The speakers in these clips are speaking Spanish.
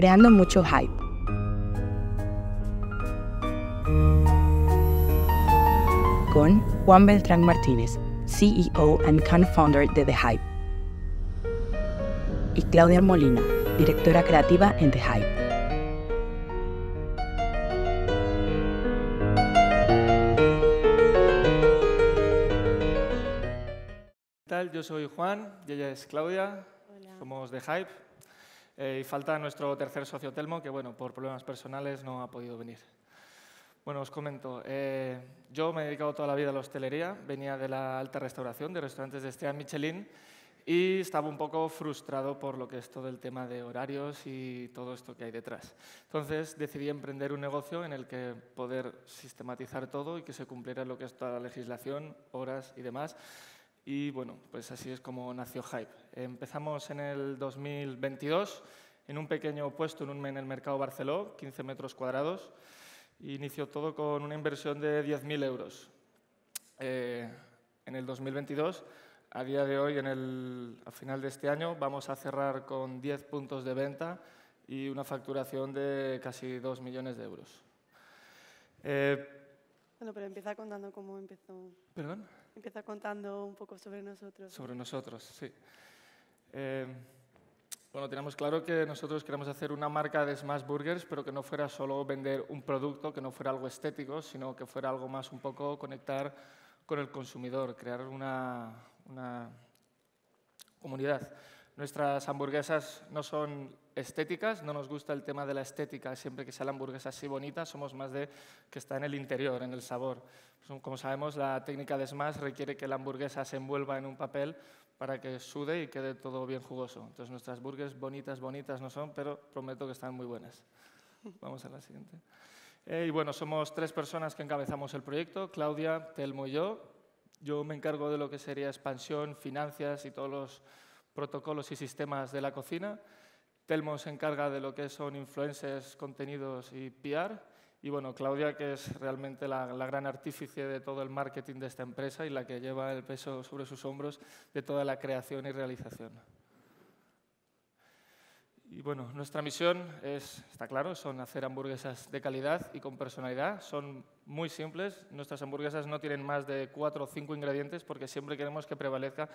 creando mucho hype. Con Juan Beltrán Martínez, CEO and co-founder de The Hype. Y Claudia Molina, directora creativa en The Hype. tal? Yo soy Juan y ella es Claudia. Hola. Somos The Hype. Eh, y falta nuestro tercer socio Telmo, que bueno, por problemas personales no ha podido venir. Bueno, os comento. Eh, yo me he dedicado toda la vida a la hostelería, venía de la alta restauración, de restaurantes de estrella Michelin, y estaba un poco frustrado por lo que es todo el tema de horarios y todo esto que hay detrás. Entonces decidí emprender un negocio en el que poder sistematizar todo y que se cumpliera lo que es toda la legislación, horas y demás. Y bueno, pues así es como nació Hype. Empezamos en el 2022 en un pequeño puesto en, un, en el mercado Barceló, 15 metros cuadrados. inició todo con una inversión de 10.000 euros. Eh, en el 2022, a día de hoy, en final de este año, vamos a cerrar con 10 puntos de venta y una facturación de casi 2 millones de euros. Eh, bueno, pero empieza contando cómo empezó. ¿Perdón? Empieza contando un poco sobre nosotros. Sobre nosotros, sí. Eh, bueno, tenemos claro que nosotros queremos hacer una marca de Smash Burgers, pero que no fuera solo vender un producto, que no fuera algo estético, sino que fuera algo más un poco conectar con el consumidor, crear una, una comunidad. Nuestras hamburguesas no son estéticas, no nos gusta el tema de la estética, siempre que sea la hamburguesa así bonita, somos más de que está en el interior, en el sabor. Pues, como sabemos, la técnica de Smash requiere que la hamburguesa se envuelva en un papel para que sude y quede todo bien jugoso. Entonces nuestras burgers bonitas, bonitas no son, pero prometo que están muy buenas. Vamos a la siguiente. Eh, y bueno, somos tres personas que encabezamos el proyecto, Claudia, Telmo y yo. Yo me encargo de lo que sería expansión, finanzas y todos los protocolos y sistemas de la cocina. Telmo se encarga de lo que son influencers, contenidos y PR. Y bueno, Claudia, que es realmente la, gran artífice de todo el marketing de esta empresa y la que lleva el peso sobre sus hombros de toda la creación y realización. Y bueno, nuestra misión es, está claro, son hacer hamburguesas de calidad y con personalidad. Son muy simples. Nuestras hamburguesas no tienen más de cuatro o cinco ingredientes porque siempre queremos que prevalezca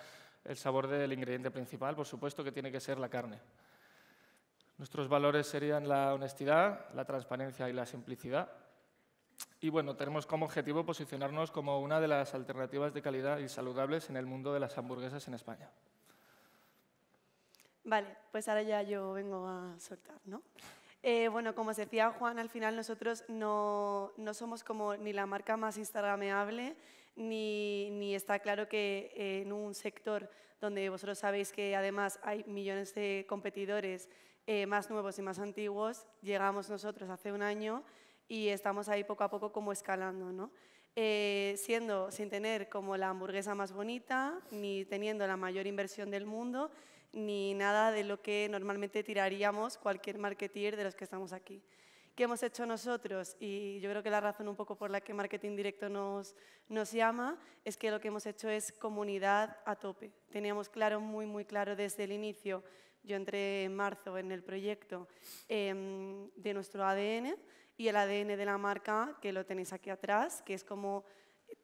el sabor del ingrediente principal. Por supuesto que tiene que ser la carne. Nuestros valores serían la honestidad, la transparencia y la simplicidad. Y bueno, tenemos como objetivo posicionarnos como una de las alternativas de calidad y saludables en el mundo de las hamburguesas en España. Vale, pues ahora ya yo vengo a soltar, ¿no? Eh, bueno, como os decía Juan, al final nosotros no, somos como ni la marca más instagramable, ni, ni, está claro que eh, en un sector donde vosotros sabéis que además hay millones de competidores eh, más nuevos y más antiguos, llegamos nosotros hace un año y estamos ahí poco a poco como escalando, ¿no? Eh, siendo, sin tener como la hamburguesa más bonita, ni teniendo la mayor inversión del mundo, ni nada de lo que normalmente tiraríamos cualquier marketeer de los que estamos aquí. ¿Qué hemos hecho nosotros? Y yo creo que la razón un poco por la que Marketing Directo nos, nos llama es que lo que hemos hecho es comunidad a tope. Teníamos claro, muy, muy claro desde el inicio yo entré en marzo en el proyecto em, de nuestro ADN y el ADN de la marca, que lo tenéis aquí atrás, que es como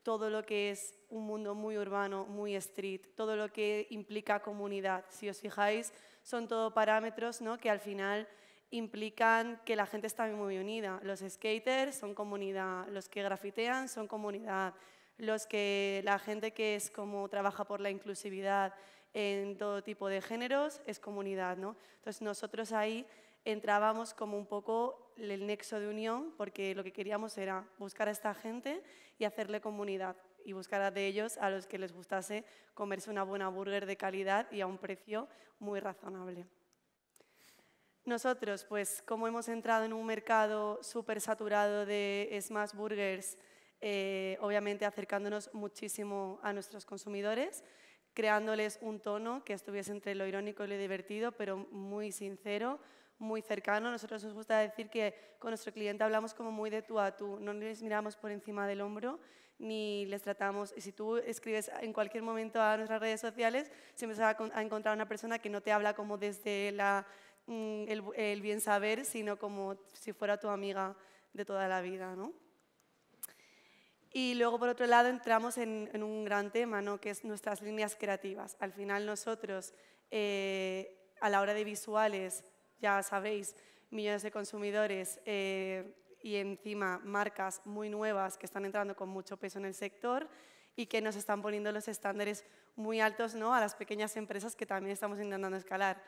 todo lo que es un mundo muy urbano, muy street, todo lo que implica comunidad. Si os fijáis, son todo parámetros ¿no? que al final implican que la gente está muy unida. Los skaters son comunidad, los que grafitean son comunidad, los que, la gente que es como trabaja por la inclusividad, en todo tipo de géneros, es comunidad. ¿no? Entonces nosotros ahí entrábamos como un poco el nexo de unión, porque lo que queríamos era buscar a esta gente y hacerle comunidad y buscar a de ellos a los que les gustase comerse una buena burger de calidad y a un precio muy razonable. Nosotros, pues como hemos entrado en un mercado súper saturado de smash burgers, eh, obviamente acercándonos muchísimo a nuestros consumidores, creándoles un tono que estuviese entre lo irónico y lo divertido, pero muy sincero, muy cercano. Nosotros nos gusta decir que con nuestro cliente hablamos como muy de tú a tú, no les miramos por encima del hombro ni les tratamos. Y si tú escribes en cualquier momento a nuestras redes sociales, siempre vas a encontrar una persona que no te habla como desde mm, el, el bien saber, sino como si fuera tu amiga de toda la vida, ¿no? Y luego, por otro lado, entramos en, un gran tema, ¿no? que es nuestras líneas creativas. Al final nosotros, eh, a la hora de visuales, ya sabéis, millones de consumidores eh, y encima marcas muy nuevas que están entrando con mucho peso en el sector y que nos están poniendo los estándares muy altos ¿no? a las pequeñas empresas que también estamos intentando escalar.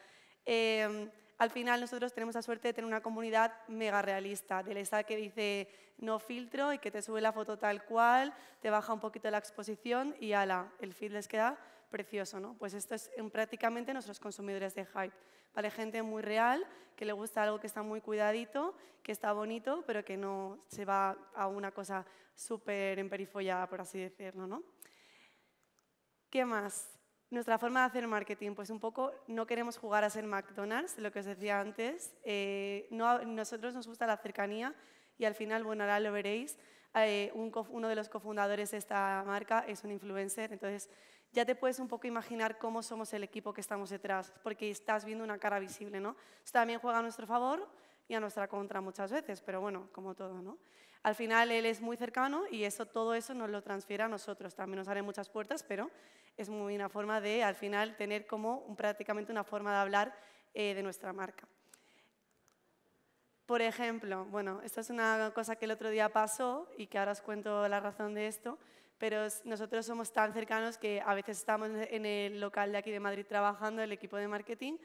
Eh, al final nosotros tenemos la suerte de tener una comunidad mega realista, de esa que dice no filtro y que te sube la foto tal cual, te baja un poquito la exposición y ala, el feed les queda precioso, ¿no? Pues esto es prácticamente nuestros consumidores de hype, ¿vale? Gente muy real, que le gusta algo que está muy cuidadito, que está bonito, pero que no se va a una cosa súper emperifollada, por así decirlo, ¿no? ¿Qué más? Nuestra forma de hacer marketing, pues un poco no queremos jugar a ser McDonald's, lo que os decía antes. Eh, nosotros nos gusta la cercanía y al final, bueno, ahora lo veréis, eh, uno de los cofundadores de esta marca es un influencer, entonces ya te puedes un poco imaginar cómo somos el equipo que estamos detrás, porque estás viendo una cara visible, ¿no? está también juega a nuestro favor y a nuestra contra muchas veces, pero bueno, como todo, ¿no? al final Él es muy cercano y eso, todo eso nos lo transfiere a nosotros. También nos abre muchas puertas, pero es muy una forma de, al final, tener como prácticamente una forma de hablar eh, de nuestra marca. Por ejemplo, bueno, esto es una cosa que el otro día pasó y que ahora os cuento la razón de esto, pero nosotros somos tan cercanos que a veces estamos en el local de aquí de Madrid trabajando, el equipo de marketing,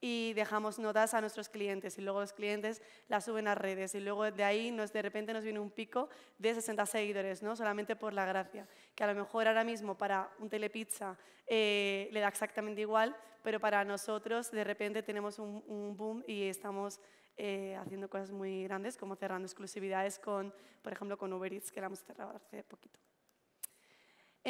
y dejamos notas a nuestros clientes y luego los clientes las suben a redes y luego de ahí nos, de repente nos viene un pico de 60 seguidores, ¿no? solamente por la gracia, que a lo mejor ahora mismo para un telepizza eh, le da exactamente igual, pero para nosotros de repente tenemos un, boom y estamos eh, haciendo cosas muy grandes, como cerrando exclusividades con, por ejemplo, con Uber Eats, que la hemos cerrado hace poquito.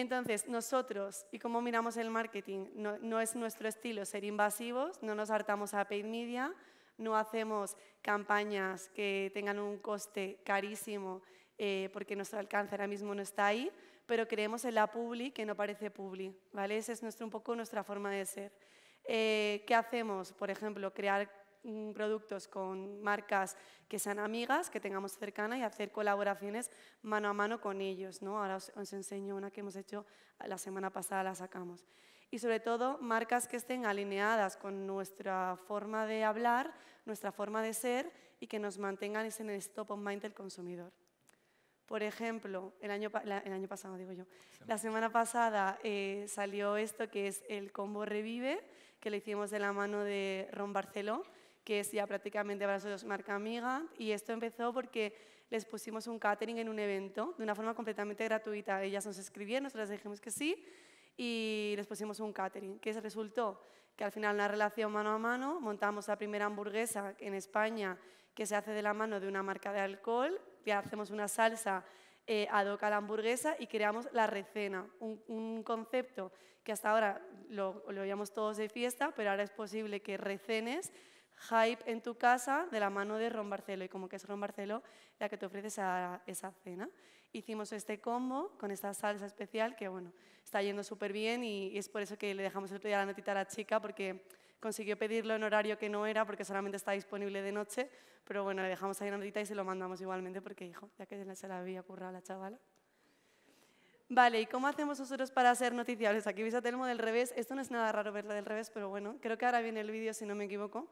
Entonces, nosotros, y como miramos el marketing, no, es nuestro estilo ser invasivos, no nos hartamos a paid media, no hacemos campañas que tengan un coste carísimo eh, porque nuestro alcance ahora mismo no está ahí, pero creemos en la publi que no parece publi, ¿vale? Esa es nuestro, un poco nuestra forma de ser. Eh, ¿Qué hacemos? Por ejemplo, crear productos con marcas que sean amigas, que tengamos cercana y hacer colaboraciones mano a mano con ellos. ¿no? Ahora os, enseño una que hemos hecho la semana pasada, la sacamos. Y sobre todo, marcas que estén alineadas con nuestra forma de hablar, nuestra forma de ser y que nos mantengan en el stop on mind del consumidor. Por ejemplo, el año, el año pasado, digo yo, la semana pasada eh, salió esto que es el combo Revive, que lo hicimos de la mano de Ron Barceló, que es ya prácticamente para nosotros marca amiga. Y esto empezó porque les pusimos un catering en un evento de una forma completamente gratuita. Ellas nos escribieron, nosotros dijimos que sí y les pusimos un catering. ¿Qué resultó? Que al final una relación mano a mano, montamos la primera hamburguesa en España que se hace de la mano de una marca de alcohol, que hacemos una salsa eh, ad hoc a la hamburguesa y creamos la recena, un, concepto que hasta ahora lo, veíamos todos de fiesta, pero ahora es posible que recenes Hype en tu casa de la mano de Ron Barcelo y como que es Ron Barcelo la que te ofrece esa, esa cena. Hicimos este combo con esta salsa especial que bueno, está yendo súper bien y, es por eso que le dejamos el otro día la notita a la chica porque consiguió pedirlo en horario que no era porque solamente está disponible de noche, pero bueno, le dejamos ahí la notita y se lo mandamos igualmente porque hijo, ya que se la había currado la chavala. Vale, ¿y cómo hacemos nosotros para ser noticiables? Aquí veis a Telmo del revés. Esto no es nada raro verla del revés, pero bueno, creo que ahora viene el vídeo si no me equivoco.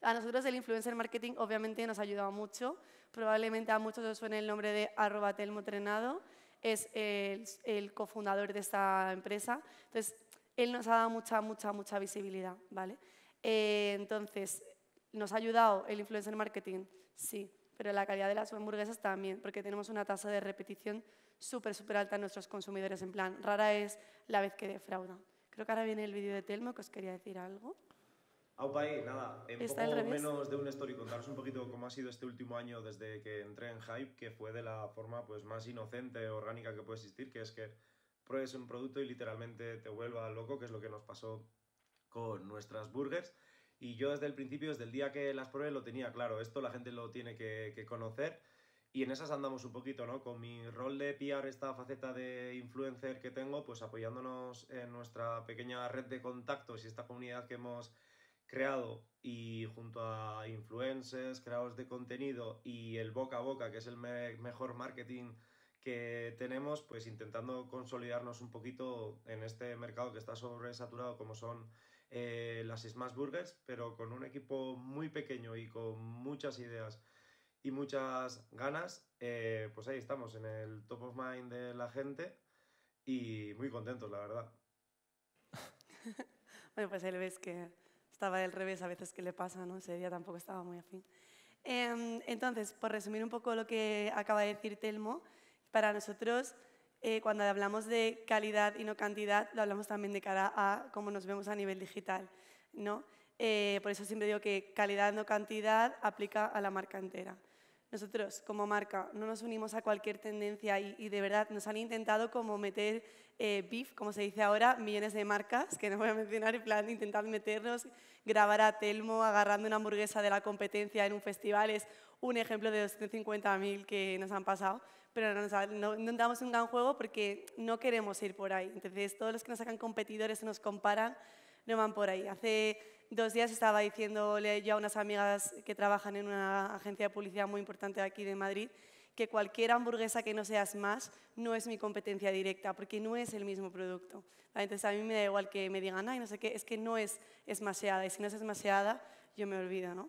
A nosotros el influencer marketing obviamente nos ha ayudado mucho. Probablemente a muchos os suene el nombre de arroba Telmo Trenado. Es el, cofundador de esta empresa. Entonces, él nos ha dado mucha, mucha, mucha visibilidad. ¿vale? Eh, entonces, ¿nos ha ayudado el influencer marketing? Sí, pero la calidad de las hamburguesas también, porque tenemos una tasa de repetición súper, súper alta en nuestros consumidores. En plan, rara es la vez que defrauda. Creo que ahora viene el vídeo de Telmo que os quería decir algo. Aupaí, ah, nada, en poco menos de un story contaros un poquito cómo ha sido este último año desde que entré en Hype, que fue de la forma pues más inocente, orgánica que puede existir, que es que pruebes un producto y literalmente te vuelva loco, que es lo que nos pasó con nuestras burgers. Y yo desde el principio, desde el día que las probé, lo tenía claro, esto la gente lo tiene que, que conocer. Y en esas andamos un poquito, ¿no? Con mi rol de PR, esta faceta de influencer que tengo, pues apoyándonos en nuestra pequeña red de contactos y esta comunidad que hemos creado y junto a influencers, creadores de contenido y el boca a boca, que es el mejor marketing que tenemos, pues intentando consolidarnos un poquito en este mercado que está sobresaturado como son eh, las Smash Burgers, pero con un equipo muy pequeño y con muchas ideas y muchas ganas, eh, pues ahí estamos, en el top of mind de la gente y muy contentos, la verdad. bueno, pues él ves que estaba del revés a veces que le pasa, ¿no? Ese día tampoco estaba muy afín. Em, entonces, por resumir un poco lo que acaba de decir Telmo, para nosotros, eh, cuando hablamos de calidad y no cantidad, lo hablamos también de cara a cómo nos vemos a nivel digital, ¿no? Eh, por eso siempre digo que calidad no cantidad aplica a la marca entera. Nosotros, como marca, no nos unimos a cualquier tendencia y, de verdad nos han intentado como meter eh, beef, como se dice ahora, millones de marcas, que no voy a mencionar, en plan, intentar meternos, grabar a Telmo agarrando una hamburguesa de la competencia en un festival es un ejemplo de 250.000 que nos han pasado, pero no, no damos un gran juego porque no queremos ir por ahí. Entonces, todos los que nos sacan competidores y nos comparan, no van por ahí. Hace dos días estaba diciéndole yo a unas amigas que trabajan en una agencia de publicidad muy importante aquí de Madrid que cualquier hamburguesa que no seas más no es mi competencia directa, porque no es el mismo producto. Entonces a mí me da igual que me digan, ay, no sé qué, es que no es esmaseada, y si no es esmaseada, yo me olvido, ¿no?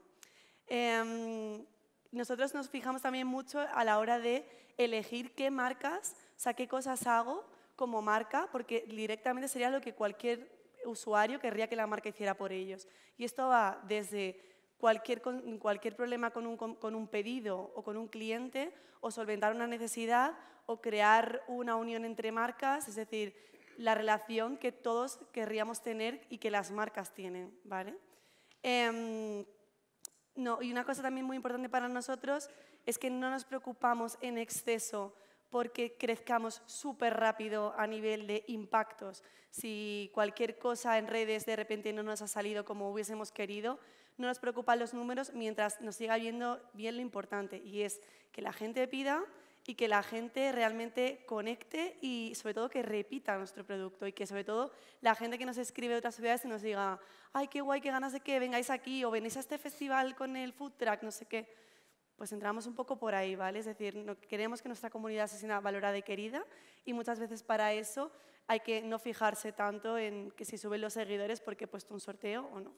Em, nosotros nos fijamos también mucho a la hora de elegir qué marcas, o sea, qué cosas hago como marca, porque directamente sería lo que cualquier usuario querría que la marca hiciera por ellos. Y esto va desde cualquier, problema con un, pedido o con un cliente, o solventar una necesidad, o crear una unión entre marcas, es decir, la relación que todos querríamos tener y que las marcas tienen, ¿vale? Em, y una cosa también muy importante para nosotros es que no nos preocupamos en exceso porque crezcamos súper rápido a nivel de impactos. Si cualquier cosa en redes de repente no nos ha salido como hubiésemos querido, no nos preocupan los números mientras nos siga viendo bien lo importante y es que la gente pida y que la gente realmente conecte y sobre todo que repita nuestro producto y que sobre todo la gente que nos escribe de otras ciudades nos diga, ay, qué guay, qué ganas de que vengáis aquí o venís a este festival con el food track, no sé qué pues entramos un poco por ahí, ¿vale? Es decir, no, queremos que nuestra comunidad se sienta valorada y querida y muchas veces para eso hay que no fijarse tanto en que si suben los seguidores porque he puesto un sorteo o no.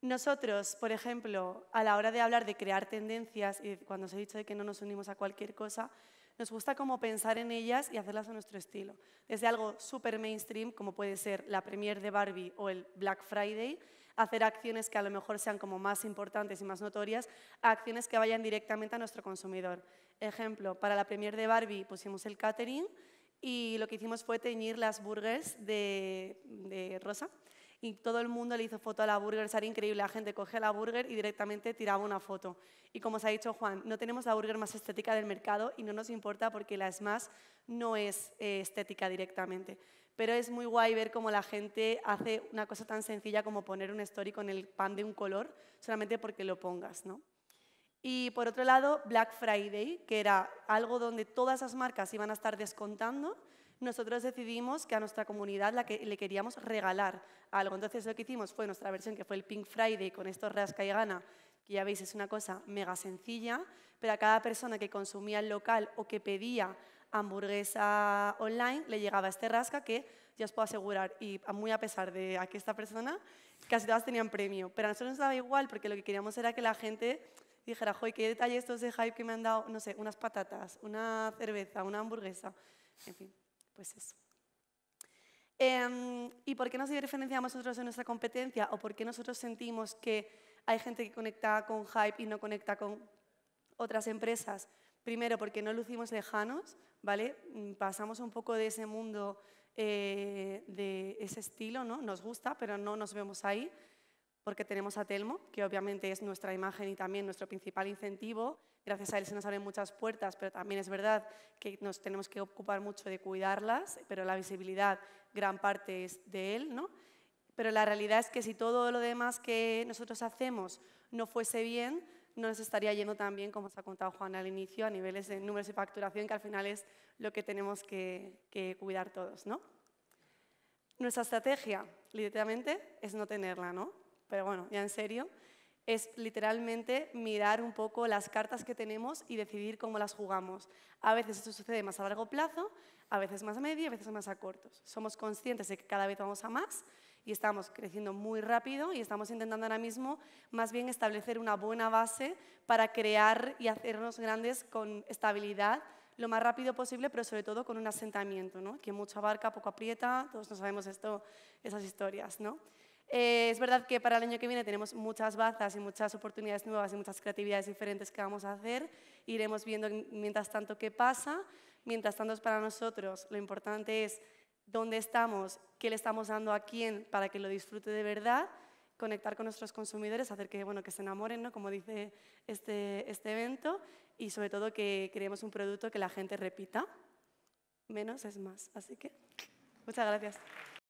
Nosotros, por ejemplo, a la hora de hablar de crear tendencias y cuando os he dicho de que no nos unimos a cualquier cosa, nos gusta como pensar en ellas y hacerlas a nuestro estilo. Desde algo súper mainstream, como puede ser la premier de Barbie o el Black Friday, hacer acciones que a lo mejor sean como más importantes y más notorias, acciones que vayan directamente a nuestro consumidor. Ejemplo, para la premier de Barbie pusimos el catering y lo que hicimos fue teñir las burgers de, rosa y todo el mundo le hizo foto a la burger, era increíble, la gente cogía la burger y directamente tiraba una foto. Y como os ha dicho Juan, no tenemos la burger más estética del mercado y no nos importa porque la más no es eh, estética directamente pero es muy guay ver cómo la gente hace una cosa tan sencilla como poner un story con el pan de un color solamente porque lo pongas, ¿no? Y por otro lado, Black Friday, que era algo donde todas las marcas iban a estar descontando, nosotros decidimos que a nuestra comunidad la que le queríamos regalar algo. Entonces lo que hicimos fue nuestra versión, que fue el Pink Friday, con estos rasca y gana, que ya veis es una cosa mega sencilla, pero a cada persona que consumía el local o que pedía hamburguesa online, le llegaba este rasca que ya os puedo asegurar, y muy a pesar de aquí esta persona, casi todas tenían premio. Pero a nosotros nos daba igual, porque lo que queríamos era que la gente dijera, joy, qué detalle estos de hype que me han dado, no sé, unas patatas, una cerveza, una hamburguesa, en fin, pues eso. Em, ¿Y por qué no nos diferenciamos nosotros en nuestra competencia? ¿O por qué nosotros sentimos que hay gente que conecta con hype y no conecta con otras empresas? Primero, porque no lucimos lejanos, ¿vale? Mm, pasamos un poco de ese mundo eh, de ese estilo, ¿no? Nos gusta, pero no nos vemos ahí, porque tenemos a Telmo, que obviamente es nuestra imagen y también nuestro principal incentivo. Gracias a él se nos abren muchas puertas, pero también es verdad que nos tenemos que ocupar mucho de cuidarlas, pero la visibilidad gran parte es de él, ¿no? Pero la realidad es que si todo lo demás que nosotros hacemos no fuese bien, no nos estaría yendo tan bien como os ha contado Juan al inicio a niveles de números y facturación, que al final es lo que tenemos que, cuidar todos. ¿no? Nuestra estrategia, literalmente, es no tenerla, ¿no? pero bueno, ya en serio, es literalmente mirar un poco las cartas que tenemos y decidir cómo las jugamos. A veces eso sucede más a largo plazo, a veces más a medio, a veces más a cortos. Somos conscientes de que cada vez vamos a más y estamos creciendo muy rápido y estamos intentando ahora mismo más bien establecer una buena base para crear y hacernos grandes con estabilidad lo más rápido posible, pero sobre todo con un asentamiento, ¿no? que mucho abarca, poco aprieta, todos no sabemos esto, esas historias. ¿no? Eh, es verdad que para el año que viene tenemos muchas bazas y muchas oportunidades nuevas y muchas creatividades diferentes que vamos a hacer. Iremos viendo mientras tanto qué pasa. Mientras tanto, para nosotros lo importante es dónde estamos, qué le estamos dando a quién para que lo disfrute de verdad, conectar con nuestros consumidores, hacer que, bueno, que se enamoren, ¿no? como dice este, este evento, y sobre todo que creemos un producto que la gente repita. Menos es más. Así que muchas gracias.